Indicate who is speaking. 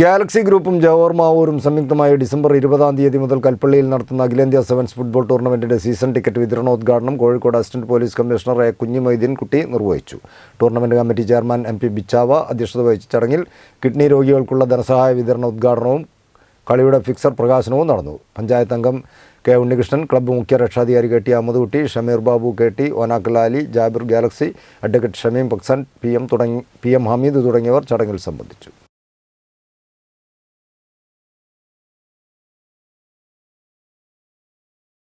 Speaker 1: Galaxy ഗ്രൂപ്പും ജവഹർ മാവൂരും സംയുക്തമായി December ഇരുപതാം തീയതി മുതൽ കൽപ്പള്ളിയിൽ നടത്തുന്ന അഖിലേന്ത്യാ സെവൻസ് ഫുട്ബോൾ ടൂർണമെന്റിന്റെ സീസൺ ടിക്കറ്റ് വിതരണോദ്ഘാടനം കോഴിക്കോട് അസിസ്റ്റന്റ് പോലീസ് കമ്മീഷണറായ കുഞ്ഞു കുട്ടി നിർവഹിച്ചു tournament committee chairman M P Bichava അധ്യക്ഷത വഹിച്ച ചടങ്ങിൽ കിഡ്നി രോഗികൾക്കുള്ള ധനസഹായ വിതരണോദ്ഘാടനവും കളിയുടെ ഫിക്സർ പ്രകാശനവും നടന്നു പഞ്ചായത്ത് അംഗം കെ ഉണ്ണികൃഷ്ണൻ ക്ലബ്ബ് മുഖ്യ രക്ഷാധികാരി K T Amudutty Shameer Babu K T Onakkalali Jabir galaxy advocate Shameem പക്സൻ പി എം തുടങ്ങി പി എം ഹമീദ് തുടങ്ങിയവർ ചടങ്ങിൽ സംബന്ധിച്ചു